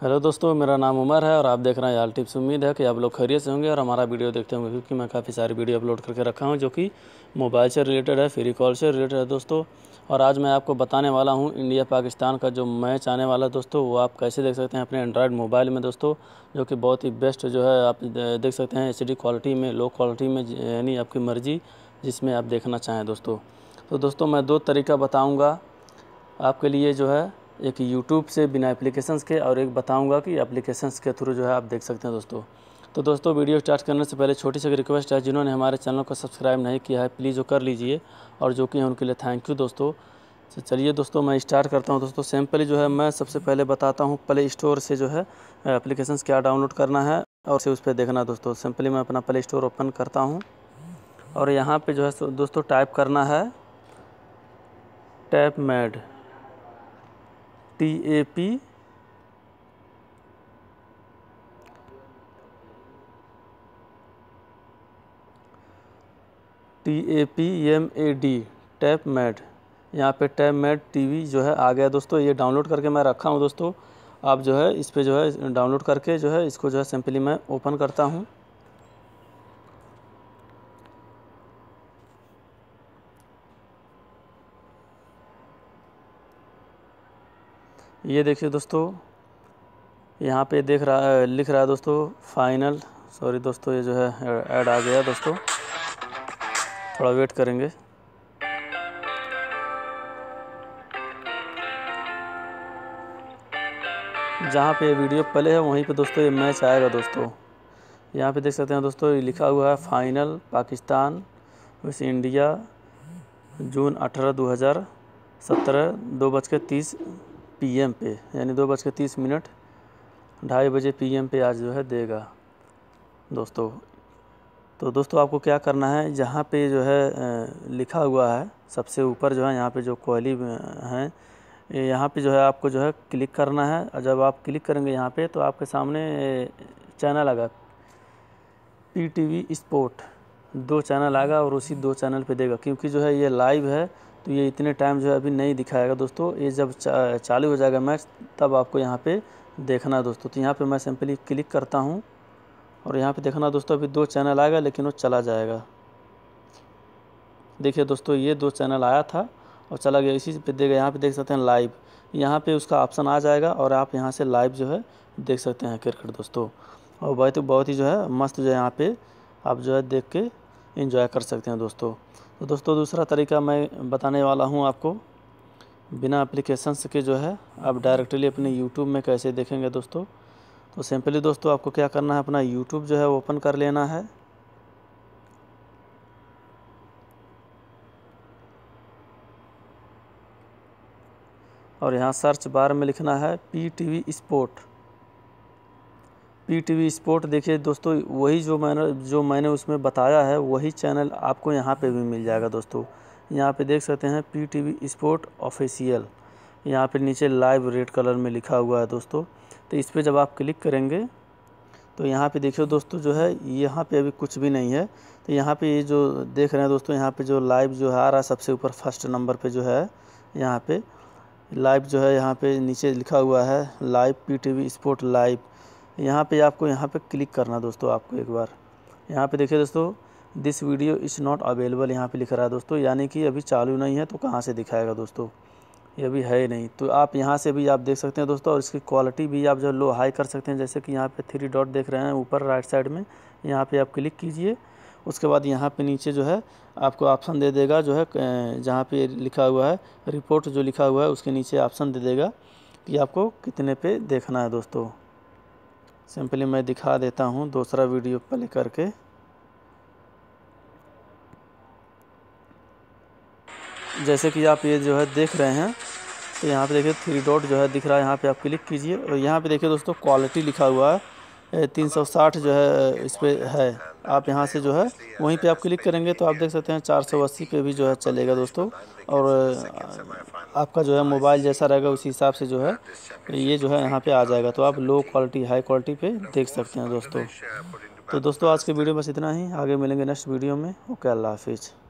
hello दोस्तों मेरा नाम उमर है और आप देख रहे हैं याल टिप्स उम्मीद है कि आप लोग खरीद से होंगे और हमारा वीडियो देखते होंगे क्योंकि मैं काफ़ी सारी वीडियो अपलोड करके रखा हूं जो कि मोबाइल से रिलेटेड है फ्री कॉल से रिलेटेड है दोस्तों और आज मैं आपको बताने वाला हूं इंडिया पाकिस्तान का जो मैच आने वाला दोस्तों वो आप कैसे देख सकते हैं अपने एंड्रॉयड मोबाइल में दोस्तों जो कि बहुत ही बेस्ट जो है आप देख सकते हैं एच क्वालिटी में लो क्वालिटी में यानी आपकी मर्ज़ी जिसमें आप देखना चाहें दोस्तों तो दोस्तों मैं दो तरीका बताऊँगा आपके लिए जो है एक यूट्यूब से बिना एप्लीकेशंस के और एक बताऊंगा कि एप्लीकेशंस के थ्रू जो है आप देख सकते हैं दोस्तों तो दोस्तों वीडियो स्टार्ट करने से पहले छोटी सी रिक्वेस्ट है जिन्होंने हमारे चैनल को सब्सक्राइब नहीं किया है प्लीज़ वो कर लीजिए और जो कि है उनके लिए थैंक यू दोस्तों तो चलिए दोस्तों मैं स्टार्ट करता हूँ दोस्तों सिंपली जो है मैं सबसे पहले बताता हूँ प्ले स्टोर से जो है एप्लीकेशन क्या डाउनलोड करना है और से उस पर देखना दोस्तों सिंपली मैं अपना प्ले स्टोर ओपन करता हूँ और यहाँ पर जो है दोस्तों टाइप करना है tap mad T T A A P P M A D tap mad यहाँ पे टैप मैड टी जो है आ गया दोस्तों ये डाउनलोड करके मैं रखा हूँ दोस्तों आप जो है इस पर जो है डाउनलोड करके जो है इसको जो है सिंपली मैं ओपन करता हूँ ये देखिए दोस्तों यहाँ पे देख रहा है लिख रहा है दोस्तों फाइनल सॉरी दोस्तों ये जो है ऐड आ गया दोस्तों थोड़ा वेट करेंगे जहाँ पे ये वीडियो पहले है वहीं पे दोस्तों ये मैच आएगा दोस्तों यहाँ पे देख सकते हैं दोस्तों ये लिखा हुआ है final Pakistan West India June अठारह दो हज़ार सत्रह दो बज के तीस पीएम पे यानी दो बज के तीस मिनट ढाई बजे पीएम पे आज जो है देगा दोस्तों तो दोस्तों आपको क्या करना है जहाँ पे जो है लिखा हुआ है सबसे ऊपर जो है यहाँ पे जो कोहली हैं यहाँ पे जो है आपको जो है क्लिक करना है और जब आप क्लिक करेंगे यहाँ पे तो आपके सामने चैनल आगा पी टी वी स्पोर्ट दो चैनल आगा और उसी दो चैनल पे देगा क्योंकि जो है ये लाइव है तो ये इतने टाइम जो है अभी नहीं दिखाएगा दोस्तों ये जब चा, चालू हो जाएगा मैच तब आपको यहाँ पे देखना है दोस्तों तो यहाँ पे मैं सिंपली क्लिक करता हूँ और यहाँ पे देखना दोस्तों अभी दो चैनल आएगा लेकिन वो चला जाएगा देखिए दोस्तों ये दो चैनल आया था और चला गया इसी पर देगा यहाँ पर देख सकते हैं लाइव यहाँ पर उसका ऑप्शन आ जाएगा और आप यहाँ से लाइव जो है देख सकते हैं क्रिकेट दोस्तों और बहुत बहुत ही जो है मस्त जो है यहाँ पर आप जो है देख के इन्जॉय कर सकते हैं दोस्तों तो दोस्तों दूसरा तरीका मैं बताने वाला हूँ आपको बिना एप्लीकेशंस के जो है आप डायरेक्टली अपने यूट्यूब में कैसे देखेंगे दोस्तों तो सिंपली दोस्तों आपको क्या करना है अपना यूट्यूब जो है ओपन कर लेना है और यहाँ सर्च बार में लिखना है P T V sport P T V sport देखिए दोस्तों वही जो मैंने जो मैंने उसमें बताया है वही चैनल आपको यहाँ पे भी मिल जाएगा दोस्तों यहाँ पे देख सकते हैं P T V sport official यहाँ पे नीचे लाइव रेड कलर में लिखा हुआ है दोस्तों तो इस पर जब आप क्लिक करेंगे तो यहाँ पे देखिए दोस्तों जो है यहाँ पे अभी कुछ भी नहीं है तो यहाँ पर ये जो देख रहे हैं दोस्तों यहाँ पर जो लाइव जो है आ रहा है सबसे ऊपर फर्स्ट नंबर पर जो है यहाँ पर लाइव जो है यहाँ पर नीचे लिखा हुआ है लाइव वी स्पोर्ट लाइव यहाँ पे आपको यहाँ पे क्लिक करना दोस्तों आपको एक बार यहाँ पे देखिए दोस्तों this video is not available यहाँ पे लिख रहा है दोस्तों यानी कि अभी चालू नहीं है तो कहाँ से दिखाएगा दोस्तों ये अभी है ही नहीं तो आप यहाँ से भी आप देख सकते हैं दोस्तों और इसकी क्वालिटी भी आप जो लो हाई कर सकते हैं जैसे कि यहाँ पर थ्री डॉट देख रहे हैं ऊपर राइट साइड में यहाँ पर आप क्लिक कीजिए उसके बाद यहाँ पे नीचे जो है आपको ऑप्शन दे देगा जो है जहाँ पे लिखा हुआ है रिपोर्ट जो लिखा हुआ है उसके नीचे ऑप्शन दे देगा कि आपको कितने पे देखना है दोस्तों सिंपली मैं दिखा देता हूँ दूसरा वीडियो प्ले करके जैसे कि आप ये जो है देख रहे हैं तो यहाँ पे देखिए थ्री डॉट जो है दिख रहा है यहाँ पे आप क्लिक कीजिए और यहाँ पे देखिए दोस्तों क्वालिटी लिखा हुआ है 360 जो है इस पर है आप यहाँ से जो है वहीं पे आप क्लिक करेंगे तो आप देख सकते हैं अस्सी पे भी जो है चलेगा दोस्तों और आपका जो है मोबाइल जैसा रहेगा उसी हिसाब से जो है ये जो है यहाँ पे आ जाएगा तो आप लो क्वालिटी हाई क्वालिटी पे देख सकते हैं दोस्तों तो दोस्तों आज के वीडियो बस इतना ही आगे मिलेंगे नेक्स्ट वीडियो में ओके अल्लाह हाफिज़